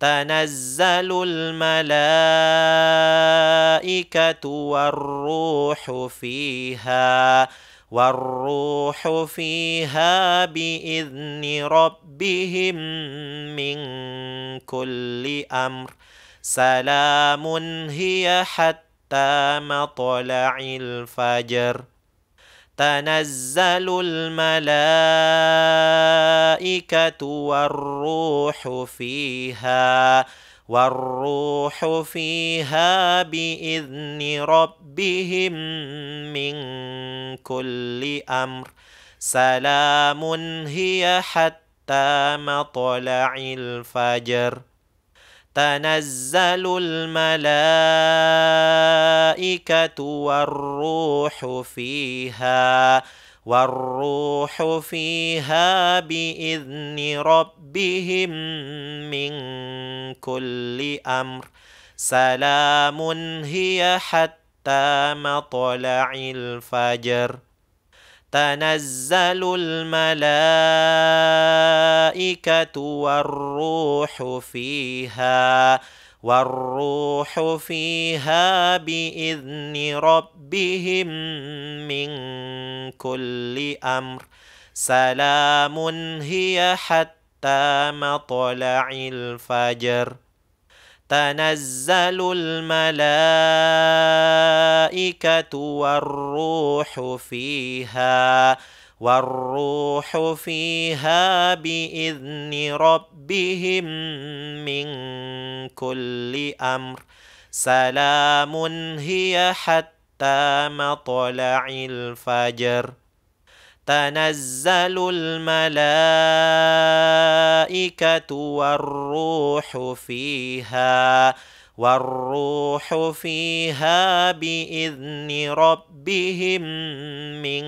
تنزل الملائكة والروح فيها والروح فيها بإذن ربهم من كل أمر سلام هي حتى حتى مطلع الفجر تنزل الملائكة والروح فيها والروح فيها بإذن ربهم من كل أمر سلام هي حتى مطلع الفجر تنزل الملائكة الملائكة والروح فيها والروح فيها بإذن ربهم من كل أمر سلام هي حتى مطلع الفجر تنزل الملائكة والروح فيها والروح فيها باذن ربهم من كل امر سلام هي حتى مطلع الفجر تنزل الملائكه والروح فيها والروح فيها باذن ربهم من كل امر سلام هي حتى مطلع الفجر تنزل الملائكه والروح فيها والروح فيها باذن ربهم من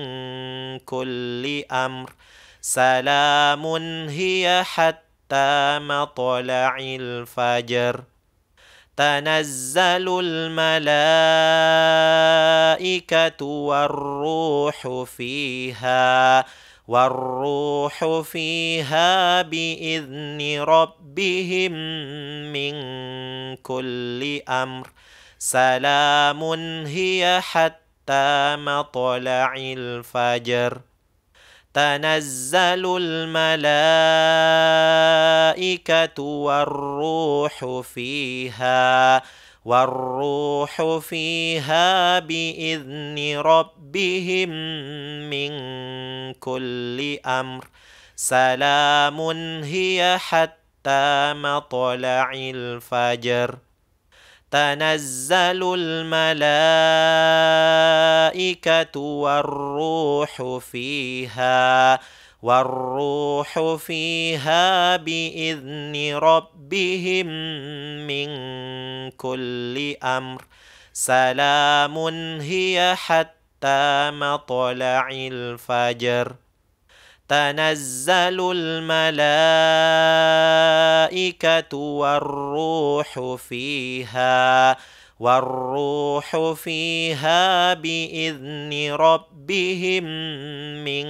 كل امر سلام هي حتى مطلع الفجر تنزل الملائكه والروح فيها والروح فيها باذن ربهم من كل امر سلام هي حتى مطلع الفجر تنزل الملائكه والروح فيها والروح فيها باذن ربهم من كل امر سلام هي حتى مطلع الفجر تنزل الملائكه والروح فيها والروح فيها باذن ربهم من كل أمر سلام هي حتى مطلع الفجر تنزل الملائكة والروح فيها والروح فيها بإذن ربهم من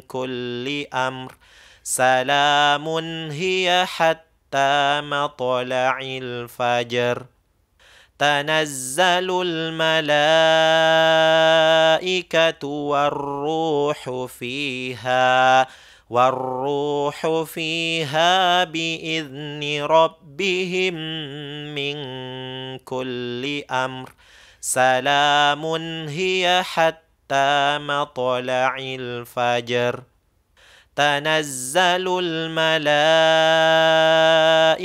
كل أمر سلام هي حتى حتى مطلع الفجر تنزل الملائكة والروح فيها والروح فيها بإذن ربهم من كل أمر سلام هي حتى مطلع الفجر تنزل الملائكة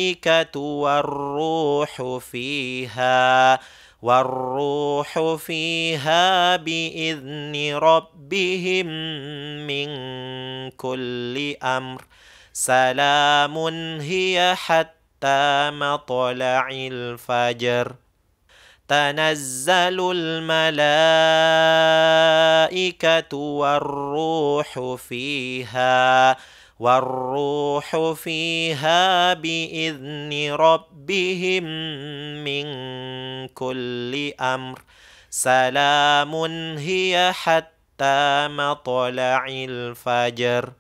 الملائكة والروح فيها والروح فيها بإذن ربهم من كل أمر سلام هي حتى مطلع الفجر تنزل الملائكة والروح فيها والروح فيها باذن ربهم من كل امر سلام هي حتى مطلع الفجر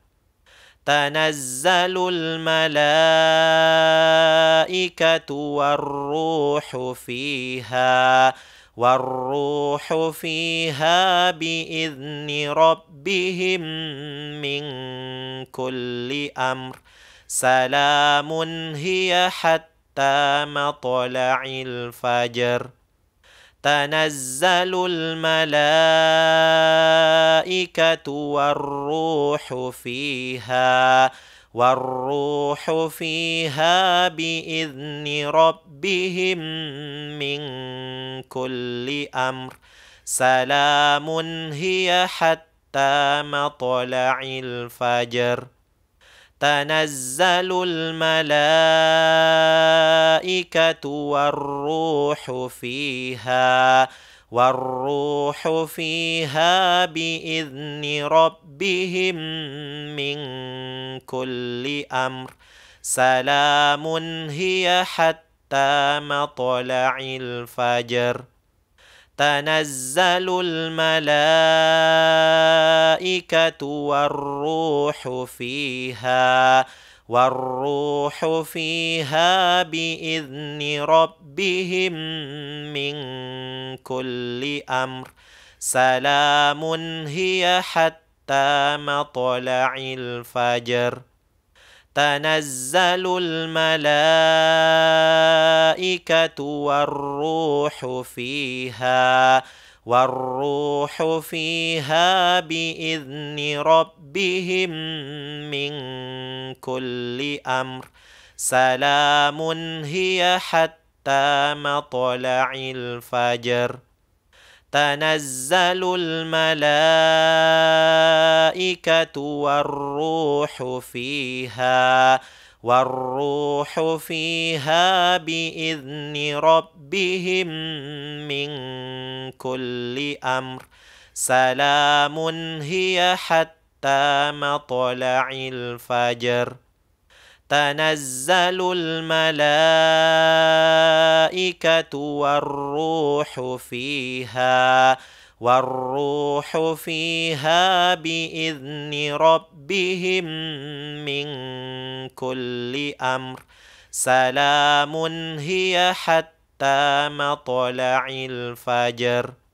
تنزل الملائكه والروح فيها والروح فيها باذن ربهم من كل امر سلام هي حتى مطلع الفجر تنزل الملائكه والروح فيها والروح فيها باذن ربهم من كل امر سلام هي حتى مطلع الفجر تنزل الملائكه والروح فيها والروح فيها باذن ربهم من كل امر سلام هي حتى مطلع الفجر تنزل الملائكه والروح فيها والروح فيها باذن ربهم من كل امر سلام هي حتى مطلع الفجر تنزل الملائكه والروح فيها والروح فيها باذن ربهم من كل أمر سلام هي حتى مطلع الفجر تنزل الملائكة والروح فيها والروح فيها بإذن ربهم من كل أمر سلام هي حتى حتى مطلع الفجر تنزل الملائكة والروح فيها والروح فيها بإذن ربهم من كل أمر سلام هي حتى مطلع الفجر